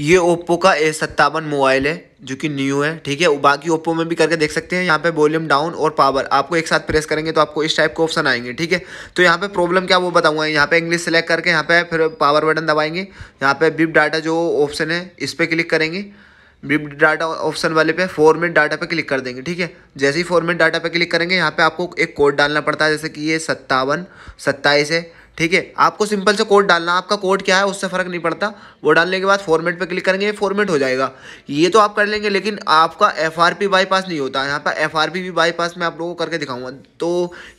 ये ओप्पो का ए सत्तावन मोबाइल है जो कि न्यू है ठीक है बाकी ओप्पो में भी करके देख सकते हैं यहाँ पे वॉल्यूम डाउन और पावर आपको एक साथ प्रेस करेंगे तो आपको इस टाइप के ऑप्शन आएंगे ठीक है तो यहाँ पे प्रॉब्लम क्या वो बताऊँगा यहाँ पे इंग्लिश सेलेक्ट करके यहाँ पे फिर पावर बटन दबाएंगे यहाँ पे बिप डाटा जो ऑप्शन है इस पर क्लिक करेंगे बिप डाटा ऑप्शन वाले पे फॉर्मेट डाटा पे क्लिक कर देंगे ठीक है जैसे ही फॉर्मेट डाटा पे क्लिक करेंगे यहाँ पे आपको एक कोड डालना पड़ता है जैसे कि ये सत्तावन सत्ताईस है ठीक है आपको सिंपल से कोड डालना आपका कोड क्या है उससे फ़र्क नहीं पड़ता वो डालने के बाद फॉर्मेट पे क्लिक करेंगे ये फॉर्मेट हो जाएगा ये तो आप कर लेंगे लेकिन आपका एफ आर पी बाईपास नहीं होता यहाँ पर एफ आर पी भी बाईपास मैं आप लोगों को करके दिखाऊंगा तो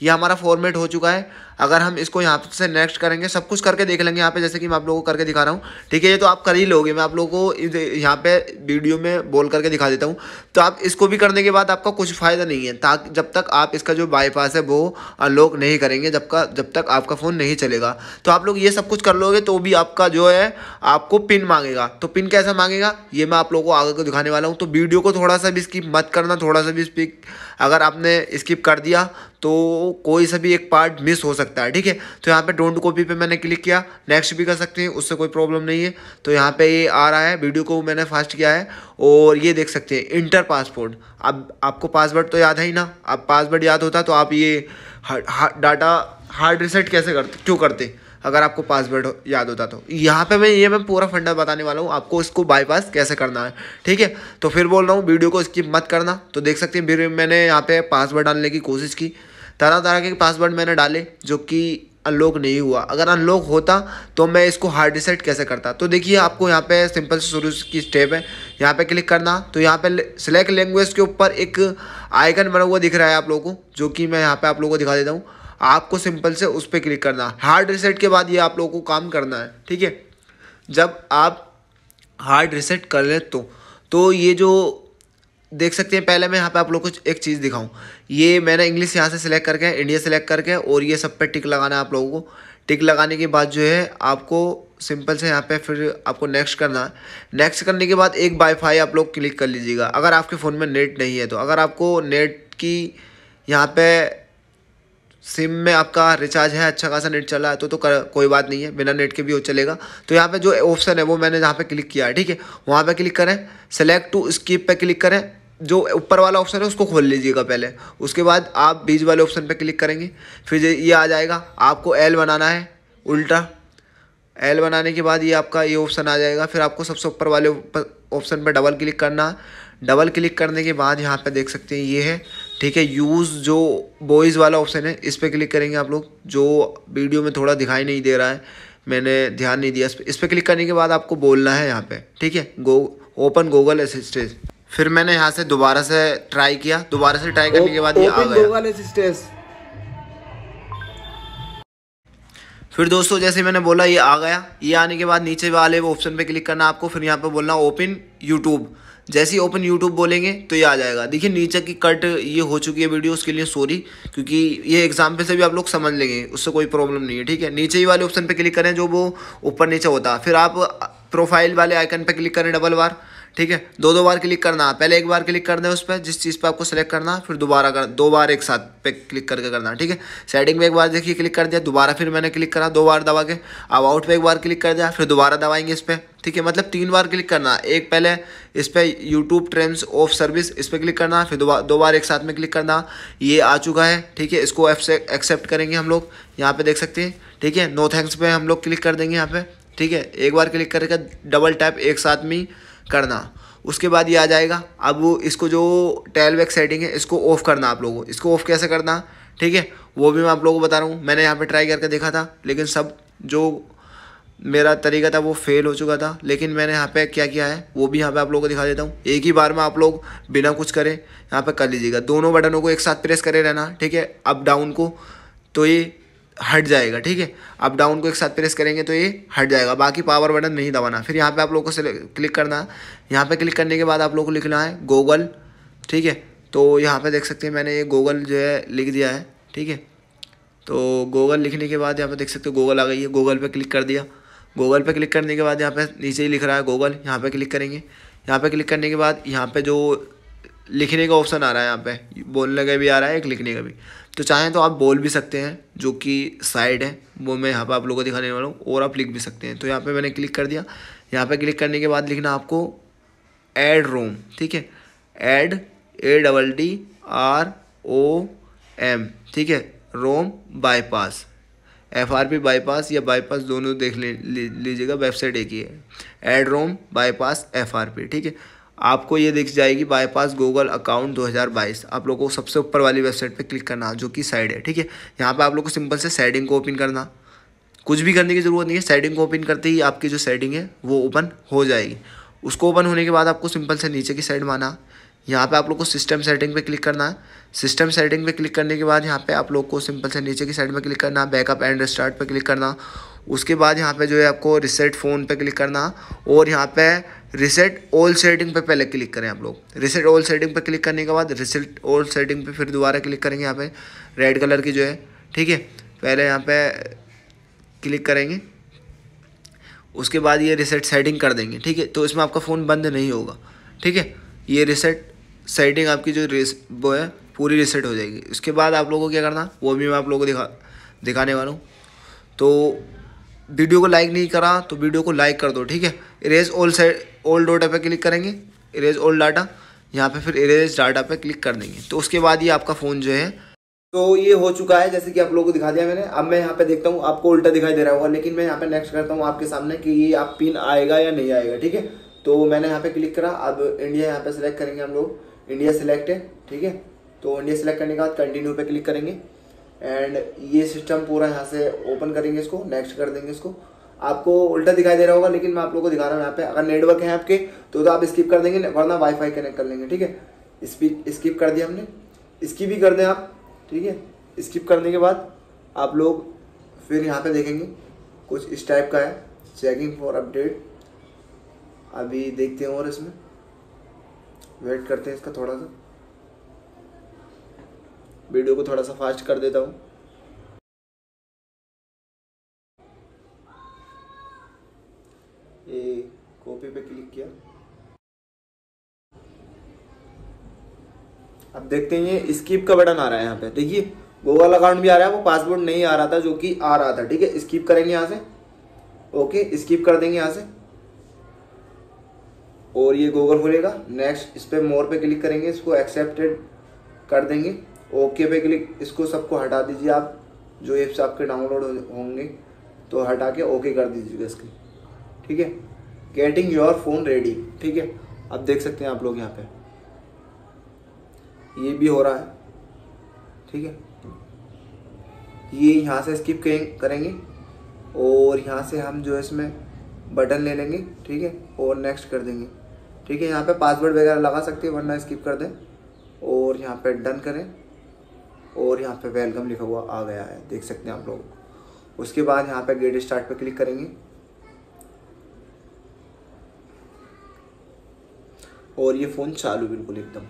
ये हमारा फॉर्मेट हो चुका है अगर हम इसको यहाँ से नेक्स्ट करेंगे सब कुछ करके देख लेंगे यहाँ पे जैसे कि मैं आप लोगों को करके दिखा रहा हूँ ठीक है ये तो आप कर ही लोगे मैं आप लोगों को यहाँ पे वीडियो में बोल करके दिखा देता हूँ तो आप इसको भी करने के बाद आपका कुछ फ़ायदा नहीं है ताकि जब तक आप इसका जो बाईपास है वो अनलॉक नहीं करेंगे जब का जब तक आपका फ़ोन नहीं चलेगा तो आप लोग ये सब कुछ कर लोगे तो भी आपका जो है आपको पिन मांगेगा तो पिन कैसा मांगेगा ये मैं आप लोगों को आगे को दिखाने वाला हूँ तो वीडियो को थोड़ा सा भी स्किप मत करना थोड़ा सा भी स्पिक अगर आपने स्किप कर दिया तो कोई सा भी एक पार्ट मिस हो सकता है ठीक है तो यहाँ पे डोंट कॉपी पे मैंने क्लिक किया नेक्स्ट भी कर सकते हैं उससे कोई प्रॉब्लम नहीं है तो यहाँ पे ये आ रहा है वीडियो को मैंने फास्ट किया है और ये देख सकते हैं इंटर पासपोर्ट अब आपको पासवर्ड तो याद है ही ना अब पासवर्ड याद होता तो आप ये हा, हा, डाटा हार्ड रिसेट कैसे करते क्यों करते अगर आपको पासवर्ड हो, याद होता तो यहाँ पे मैं ये मैं पूरा फंडा बताने वाला हूँ आपको इसको बाईपास कैसे करना है ठीक है तो फिर बोल रहा हूँ वीडियो को स्किप मत करना तो देख सकते हैं फिर मैंने यहाँ पे पासवर्ड डालने की कोशिश की तरह तरह के पासवर्ड मैंने डाले जो कि अनलॉक नहीं हुआ अगर अनलॉक होता तो मैं इसको हार्ड रिसेट कैसे करता तो देखिए आपको यहाँ पे सिंपल से शुरू की स्टेप है यहाँ पे क्लिक करना तो यहाँ पे सिलेक्ट लैंग्वेज के ऊपर एक आइकन बना हुआ दिख रहा है आप लोगों को जो कि मैं यहाँ पे आप लोगों को दिखा देता हूँ आपको सिंपल से उस पर क्लिक करना हार्ड रिसेट के बाद ये आप लोगों को काम करना है ठीक है जब आप हार्ड रिसेट कर लें तो तो ये जो देख सकते हैं पहले मैं यहाँ पे आप लोग को एक चीज़ दिखाऊं ये मैंने इंग्लिश यहाँ से सिलेक्ट करके इंडिया सेलेक्ट करके और ये सब पे टिक लगाना है आप लोगों को टिक लगाने के बाद जो है आपको सिंपल से यहाँ पे फिर आपको नेक्स्ट करना है नेक्स्ट करने के बाद एक वाईफाई आप लोग क्लिक कर लीजिएगा अगर आपके फ़ोन में नेट नहीं है तो अगर आपको नेट की यहाँ पर सिम में आपका रिचार्ज है अच्छा खासा नेट चला है तो तो कर, कोई बात नहीं है बिना नेट के भी हो चलेगा तो यहाँ पे जो ऑप्शन है वो मैंने जहाँ पे क्लिक किया है ठीक है वहाँ पे क्लिक करें सेलेक्ट टू स्किप पे क्लिक करें जो ऊपर वाला ऑप्शन है उसको खोल लीजिएगा पहले उसके बाद आप बीज वाले ऑप्शन पर क्लिक करेंगे फिर ये आ जाएगा आपको एल बनाना है उल्टा एल बनाने के बाद ये आपका ये ऑप्शन आ जाएगा फिर आपको सबसे ऊपर वाले ऑप्शन पर डबल क्लिक करना डबल क्लिक करने के बाद यहाँ पे देख सकते हैं ये है ठीक है यूज़ जो बॉयज़ वाला ऑप्शन है इस पर क्लिक करेंगे आप लोग जो वीडियो में थोड़ा दिखाई नहीं दे रहा है मैंने ध्यान नहीं दिया इस पर क्लिक करने के बाद आपको बोलना है यहाँ पे ठीक है गो ओपन गूगल असिस्टेंट फिर मैंने यहाँ से दोबारा से ट्राई किया दोबारा से ट्राई करने के बाद ये आ गया फिर दोस्तों जैसे मैंने बोला ये आ गया ये आने के बाद नीचे वाले ऑप्शन पे क्लिक करना आपको फिर यहाँ पे बोलना ओपन यूट्यूब जैसे ही ओपन यूट्यूब बोलेंगे तो ये आ जाएगा देखिए नीचे की कट ये हो चुकी है वीडियो उसके लिए सॉरी क्योंकि ये एग्जाम्पल से भी आप लोग समझ लेंगे उससे कोई प्रॉब्लम नहीं है ठीक है नीचे ही वाले ऑप्शन पर क्लिक करें जो वो ऊपर नीचे होता है फिर आप प्रोफाइल वाले आइकन पर क्लिक करें डबल बार ठीक है दो दो बार क्लिक करना पहले एक बार क्लिक करना है उस पर जिस चीज़ पर आपको सेलेक्ट करना फिर दोबारा कर दो बार एक साथ पे क्लिक करके करना ठीक है सेटिंग पे एक बार देखिए क्लिक कर दिया दोबारा फिर मैंने क्लिक करा दो बार दबा के अब आउट पे एक बार क्लिक कर दिया फिर दोबारा दबाएंगे इस पर ठीक है मतलब तीन बार क्लिक करना एक पहले इस पर यूट्यूब ट्रेंड्स ऑफ सर्विस इस पर क्लिक करना फिर दोबारा दो बार एक साथ में क्लिक करना ये आ चुका है ठीक है इसको एक्सेप्ट करेंगे हम लोग यहाँ पर देख सकते हैं ठीक है नो थैंक्स पे हम लोग क्लिक कर देंगे यहाँ पे ठीक है एक बार क्लिक करके डबल टैप एक साथ में करना उसके बाद ये आ जाएगा अब वो इसको जो टेल बैक सेटिंग है इसको ऑफ़ करना आप लोगों को इसको ऑफ़ कैसे करना ठीक है वो भी मैं आप लोगों को बता रहा हूँ मैंने यहाँ पे ट्राई करके देखा था लेकिन सब जो मेरा तरीका था वो फेल हो चुका था लेकिन मैंने यहाँ पे क्या किया है वो भी यहाँ पे आप लोगों को दिखा देता हूँ एक ही बार में आप लोग बिना कुछ करें यहाँ पर कर लीजिएगा दोनों बटनों को एक साथ प्रेस करे रहना ठीक है अप डाउन को तो ये हट जाएगा ठीक है आप डाउन को एक साथ प्रेस करेंगे तो ये हट जाएगा बाकी पावर बटन नहीं दबाना फिर यहाँ पे आप लोगों को क्लिक करना है यहाँ पे क्लिक करने के बाद आप लोगों को लिखना है गूगल ठीक है तो यहाँ पे देख सकते हैं मैंने ये गूगल जो है लिख दिया है ठीक है तो गूगल लिखने के बाद यहाँ पे देख सकते हो गूगल आ गई है गूगल पर क्लिक कर दिया गूगल पर क्लिक करने के बाद यहाँ पे नीचे ही लिख रहा है गूगल यहाँ पर क्लिक करेंगे यहाँ पर क्लिक करने के बाद यहाँ पे जो लिखने का ऑप्शन आ रहा है यहाँ पे बोलने का भी आ रहा है एक लिखने का भी तो चाहें तो आप बोल भी सकते हैं जो कि साइड है वो मैं यहाँ पर आप लोगों को दिखाने वाला हूँ और आप लिख भी सकते हैं तो यहाँ पर मैंने क्लिक कर दिया यहाँ पर क्लिक करने के बाद लिखना आपको एड रोम ठीक है add A double D R O M ठीक है ROM bypass F R P bypass या बाईपास दोनों देख लीजिएगा वेबसाइट एक ही है add ROM bypass F R P ठीक है आपको ये दिख जाएगी बाईपास गूगल अकाउंट 2022 आप लोगों को सबसे ऊपर वाली वेबसाइट पे क्लिक करना जो कि साइड है ठीक है यहाँ पे आप लोग को सिंपल से सेटिंग को ओपन करना कुछ भी करने की ज़रूरत नहीं है सेटिंग को ओपन करते ही आपकी जो सेटिंग है वो ओपन हो जाएगी उसको ओपन होने के बाद आपको सिंपल से नीचे की साइड माना यहाँ पर आप लोग को सिस्टम सेटिंग पे क्लिक करना है सिस्टम सेटिंग पे क्लिक करने के बाद यहाँ पर आप लोग को सिंपल से नीचे की साइड में क्लिक करना बैकअप एंड रिस्टार्ट पर क्लिक करना उसके बाद यहाँ पे जो है आपको रिसेट फ़ोन पे क्लिक करना और यहाँ पे रिसेट ऑल सेटिंग पे पहले क्लिक करें आप लोग रिसेट ऑल सेटिंग पे क्लिक करने के बाद रिसेट ऑल सेटिंग पे फिर दोबारा क्लिक करेंगे यहाँ पे रेड कलर की जो है ठीक है पहले यहाँ पे क्लिक करेंगे उसके बाद ये रिसेट सेटिंग कर देंगे ठीक है तो इसमें आपका फ़ोन बंद नहीं होगा ठीक है ये रिसेट सेटिंग आपकी जो रिस वो है पूरी रिसेट हो जाएगी उसके बाद आप लोगों को क्या करना वो भी मैं आप लोगों को दिखा दिखाने वाला हूँ तो वीडियो को लाइक नहीं करा तो वीडियो को लाइक कर दो ठीक है erase all set old data पे क्लिक करेंगे इरेज ओल्ड डाटा यहाँ पे फिर इरेज डाटा पे क्लिक कर देंगे तो उसके बाद ये आपका फ़ोन जो है तो ये हो चुका है जैसे कि आप लोगों को दिखा दिया मैंने अब मैं यहाँ पे देखता हूँ आपको उल्टा दिखाई दे रहा होगा लेकिन मैं यहाँ पे नेक्स्ट करता हूँ आपके सामने कि ये आप पिन आएगा या नहीं आएगा ठीक है तो मैंने यहाँ पे क्लिक करा अब इंडिया यहाँ पे सिलेक्ट करेंगे हम लोग इंडिया सिलेक्ट है ठीक है तो इंडिया सिलेक्ट करने के बाद कंटिन्यू पे क्लिक करेंगे एंड ये सिस्टम पूरा यहाँ से ओपन करेंगे इसको नेक्स्ट कर देंगे इसको आपको उल्टा दिखाई दे रहा होगा लेकिन मैं आप लोगों को दिखा रहा हूँ यहाँ पे अगर नेटवर्क है आपके तो, तो आप स्किप कर देंगे वरना वाईफाई कनेक्ट कर लेंगे ठीक है स्पीड स्किप कर दिया हमने स्किप ही कर दें आप ठीक है स्किप करने के बाद आप लोग फिर यहाँ पे देखेंगे कुछ इस टाइप का है चेकिंग फॉर अपडेट अभी देखते हैं और इसमें वेट करते हैं इसका थोड़ा सा वीडियो को थोड़ा सा फास्ट कर देता हूँ पे पे क्लिक किया अब देखते हैं ये स्कीप का बटन आ रहा है यहाँ पे देखिए वो वाला अकाउंट भी आ रहा है वो पासवर्ड नहीं आ रहा था जो कि आ रहा था ठीक है स्कीप करेंगे यहाँ से ओके स्कीप कर देंगे यहाँ से और ये गूगल खुलेगा नेक्स्ट इस पर मोर पे क्लिक करेंगे इसको एक्सेप्टेड कर देंगे ओके पे क्लिक इसको सबको हटा दीजिए आप जो एप्स आपके डाउनलोड होंगे तो हटा के ओके कर दीजिएगा इसकी ठीक है गेटिंग योर फोन रेडी ठीक है अब देख सकते हैं आप लोग यहाँ पे ये भी हो रहा है ठीक है ये यहाँ से स्किप करेंगे और यहाँ से हम जो है इसमें बटन ले लेंगे ठीक है और नेक्स्ट कर देंगे ठीक है यहाँ पे पासवर्ड वगैरह लगा सकते हैं वरना स्किप कर दें और यहाँ पे डन करें और यहाँ पे वेलकम लिखा हुआ आ गया है देख सकते हैं आप लोग उसके बाद यहाँ पे गेट स्टार्ट पे क्लिक करेंगे और ये फ़ोन चालू बिल्कुल एकदम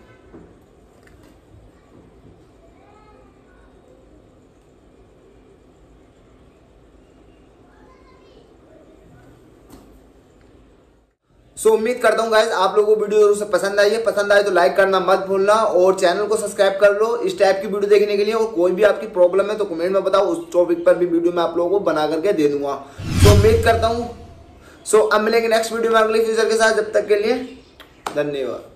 सो so, उम्मीद करता हूँ गाइज आप लोगों को वीडियो जरूर से पसंद आई है पसंद आए तो लाइक करना मत भूलना और चैनल को सब्सक्राइब कर लो इस टाइप की वीडियो देखने के लिए और कोई भी आपकी प्रॉब्लम है तो कमेंट में बताओ उस टॉपिक पर भी वीडियो मैं आप लोगों को बना करके दे दूंगा तो so, उम्मीद करता हूँ सो so, अब मिलेंगे नेक्स्ट वीडियो में अगले फ्यूचर के साथ जब तक के लिए 真牛啊！